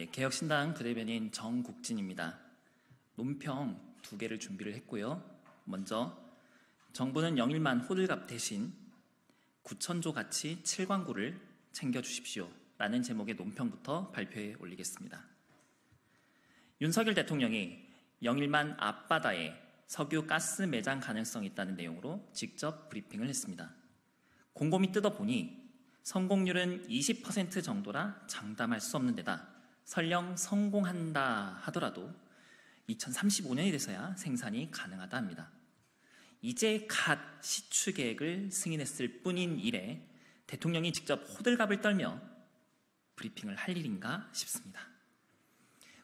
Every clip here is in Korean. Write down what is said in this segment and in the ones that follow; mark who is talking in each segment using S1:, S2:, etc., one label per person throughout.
S1: 예, 개혁신당 부대변인 정국진입니다. 논평 두 개를 준비를 했고요. 먼저 정부는 영일만 호들갑 대신 9천조 같이 7광구를 챙겨주십시오. 라는 제목의 논평부터 발표해 올리겠습니다. 윤석열 대통령이 영일만 앞바다에 석유 가스 매장 가능성이 있다는 내용으로 직접 브리핑을 했습니다. 곰곰이 뜯어보니 성공률은 20% 정도라 장담할 수 없는 데다 설령 성공한다 하더라도 2035년이 돼서야 생산이 가능하다 합니다. 이제 갓 시추 계획을 승인했을 뿐인 일에 대통령이 직접 호들갑을 떨며 브리핑을 할 일인가 싶습니다.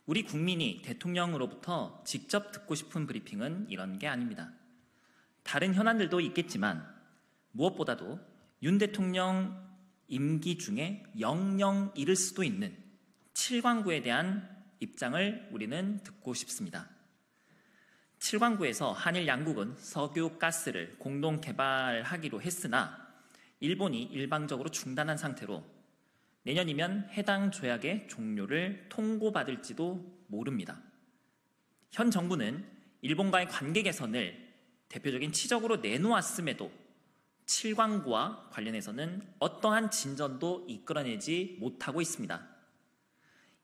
S1: 우리 국민이 대통령으로부터 직접 듣고 싶은 브리핑은 이런 게 아닙니다. 다른 현안들도 있겠지만 무엇보다도 윤 대통령 임기 중에 영영 잃을 수도 있는 칠광구에 대한 입장을 우리는 듣고 싶습니다. 칠광구에서 한일 양국은 석유 가스를 공동 개발하기로 했으나 일본이 일방적으로 중단한 상태로 내년이면 해당 조약의 종료를 통고받을지도 모릅니다. 현 정부는 일본과의 관계 개선을 대표적인 치적으로 내놓았음에도 칠광구와 관련해서는 어떠한 진전도 이끌어내지 못하고 있습니다.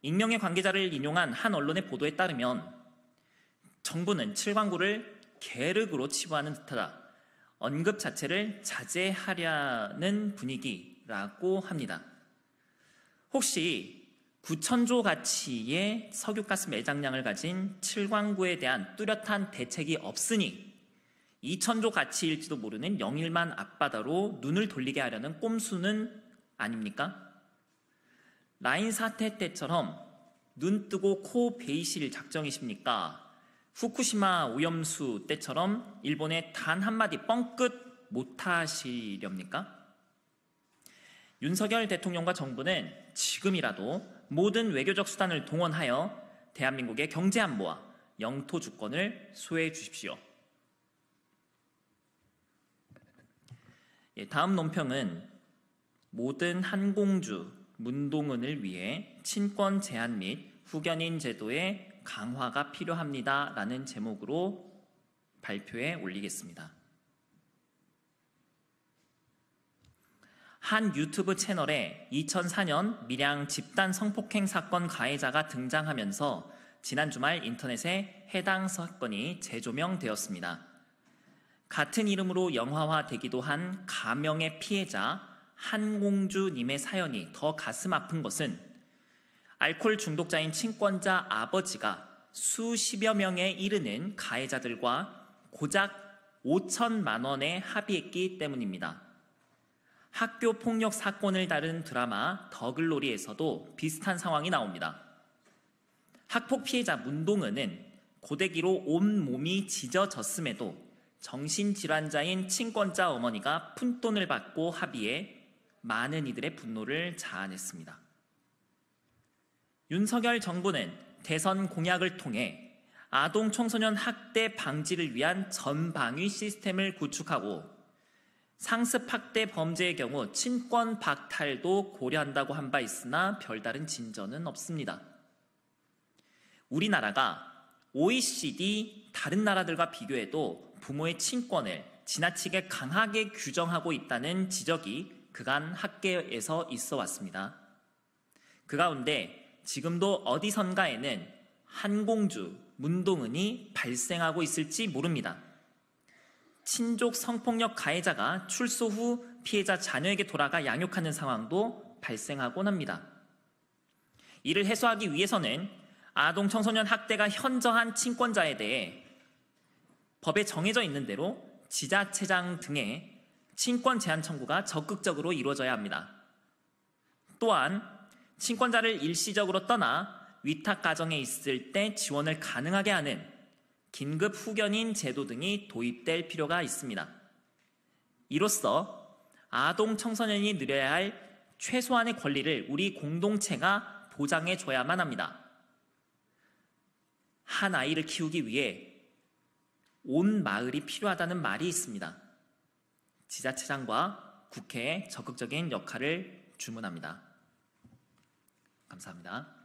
S1: 익명의 관계자를 인용한 한 언론의 보도에 따르면 정부는 칠광구를 계륵으로 치부하는 듯하다. 언급 자체를 자제하려는 분위기라고 합니다. 혹시 9천조 가치의 석유가스 매장량을 가진 칠광구에 대한 뚜렷한 대책이 없으니 2천조 가치일지도 모르는 영일만 앞바다로 눈을 돌리게 하려는 꼼수는 아닙니까? 라인 사태 때처럼 눈 뜨고 코 베이실 작정이십니까? 후쿠시마 오염수 때처럼 일본에 단 한마디 뻥끗 못하시렵니까? 윤석열 대통령과 정부는 지금이라도 모든 외교적 수단을 동원하여 대한민국의 경제 안보와 영토 주권을 소외해 주십시오. 예, 다음 논평은 모든 한공주 문동은을 위해 친권 제한 및 후견인 제도의 강화가 필요합니다. 라는 제목으로 발표해 올리겠습니다. 한 유튜브 채널에 2004년 밀양 집단 성폭행 사건 가해자가 등장하면서 지난 주말 인터넷에 해당 사건이 재조명되었습니다. 같은 이름으로 영화화되기도 한 가명의 피해자 한공주님의 사연이 더 가슴 아픈 것은 알코올 중독자인 친권자 아버지가 수십여 명에 이르는 가해자들과 고작 5천만 원에 합의했기 때문입니다. 학교 폭력 사건을 다룬 드라마 더글로리에서도 비슷한 상황이 나옵니다. 학폭 피해자 문동은은 고데기로 온 몸이 찢어졌음에도 정신질환자인 친권자 어머니가 푼돈을 받고 합의해 많은 이들의 분노를 자아냈습니다. 윤석열 정부는 대선 공약을 통해 아동 청소년 학대 방지를 위한 전방위 시스템을 구축하고 상습 학대 범죄의 경우 친권 박탈도 고려한다고 한 바 있으나 별다른 진전은 없습니다. 우리나라가 OECD 다른 나라들과 비교해도 부모의 친권을 지나치게 강하게 규정하고 있다는 지적이 그간 학계에서 있어 왔습니다. 그 가운데 지금도 어디선가에는 한공주 문동은이 발생하고 있을지 모릅니다. 친족 성폭력 가해자가 출소 후 피해자 자녀에게 돌아가 양육하는 상황도 발생하곤 합니다. 이를 해소하기 위해서는 아동 청소년 학대가 현저한 친권자에 대해 법에 정해져 있는 대로 지자체장 등의 친권 제한 청구가 적극적으로 이루어져야 합니다. 또한 친권자를 일시적으로 떠나 위탁 가정에 있을 때 지원을 가능하게 하는 긴급 후견인 제도 등이 도입될 필요가 있습니다. 이로써 아동 청소년이 누려야 할 최소한의 권리를 우리 공동체가 보장해 줘야만 합니다. 한 아이를 키우기 위해 온 마을이 필요하다는 말이 있습니다. 지자체장과 국회에 적극적인 역할을 주문합니다. 감사합니다.